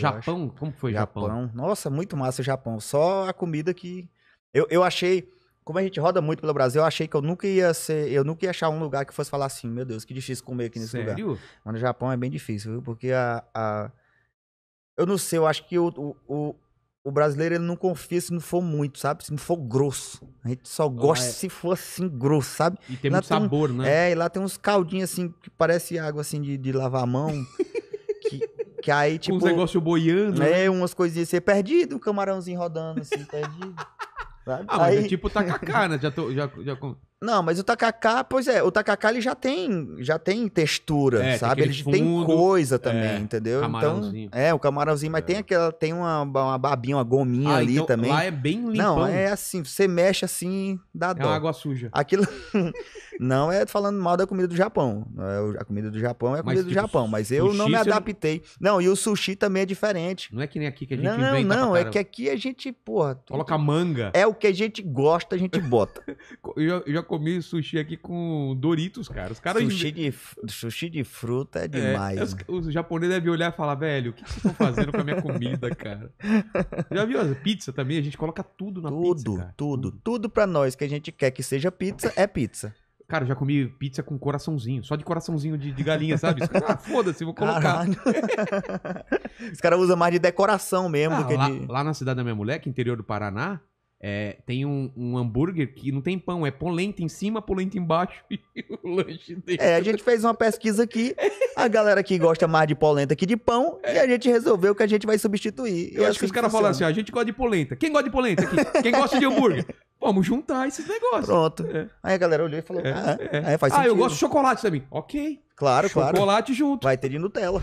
Japão? Como foi Japão? Japão? Nossa, muito massa o Japão. Só a comida que. Eu, eu achei. Como a gente roda muito pelo Brasil, eu achei que eu nunca ia ser. Eu nunca ia achar um lugar que fosse falar assim, meu Deus, que difícil comer aqui nesse Sério? lugar. Mas no Japão é bem difícil, viu? Porque a. a... Eu não sei, eu acho que o, o, o brasileiro ele não confia se não for muito, sabe? Se não for grosso. A gente só gosta ah, é. se for assim grosso, sabe? E tem lá muito tem sabor, um... né? É, e lá tem uns caldinhos assim que parece água assim de, de lavar a mão. que, que aí, tipo. Uns negócio boiando. É, né? umas coisinhas. assim, perdido, um camarãozinho rodando, assim, perdido. Sabe? Ah, mas é tipo o tacacá, né? Já tô, já, já... Não, mas o tacacá, pois é, o tacacá ele já tem, já tem textura, é, sabe? Tem ele fundo, tem coisa é, também, é, entendeu? Então, camarãozinho. Então, é, o camarãozinho, mas é. tem aquela, tem uma, uma babinha, uma gominha ah, ali então, também. Lá é bem limpo. Não, é assim, você mexe assim, dá é dó. É água suja. Aquilo não é falando mal da comida do Japão. É a comida do Japão é a comida mas, do tipo, Japão, mas eu não me adaptei. Não... não... e o sushi também é diferente. Não é que nem aqui que a gente não, inventa Não, não, é que aqui a gente, porra, tu... coloca manga. É o o que a gente gosta, a gente bota. eu, já, eu já comi sushi aqui com Doritos, cara. Os caras sushi, de, sushi de fruta é, é demais. É, os, né? os japoneses devem olhar e falar, velho, o que vocês estão fazendo com a minha comida, cara? Já viu a pizza também? A gente coloca tudo na tudo, pizza. Cara. Tudo, tudo. Tudo pra nós que a gente quer que seja pizza, é pizza. Cara, eu já comi pizza com coraçãozinho, só de coraçãozinho de, de galinha, sabe? ah, foda-se, vou colocar. Os caras usam mais de decoração mesmo ah, do que lá, de. Lá na cidade da minha mulher, que é interior do Paraná, é, tem um, um, hambúrguer que não tem pão, é polenta em cima, polenta embaixo e o lanche dele. É, a gente fez uma pesquisa aqui, a galera que gosta mais de polenta que de pão, é. e a gente resolveu que a gente vai substituir. Eu, Eu acho que, que os caras falam assim, ah, a gente gosta de polenta. Quem gosta de polenta aqui? Quem gosta de hambúrguer? Vamos juntar esses negócios. Pronto. É. Aí a galera olhou e falou: é, Ah, é. É, faz sentido. Ah, eu gosto de chocolate também. Ok. Claro, chocolate claro. Chocolate junto. Vai ter de Nutella.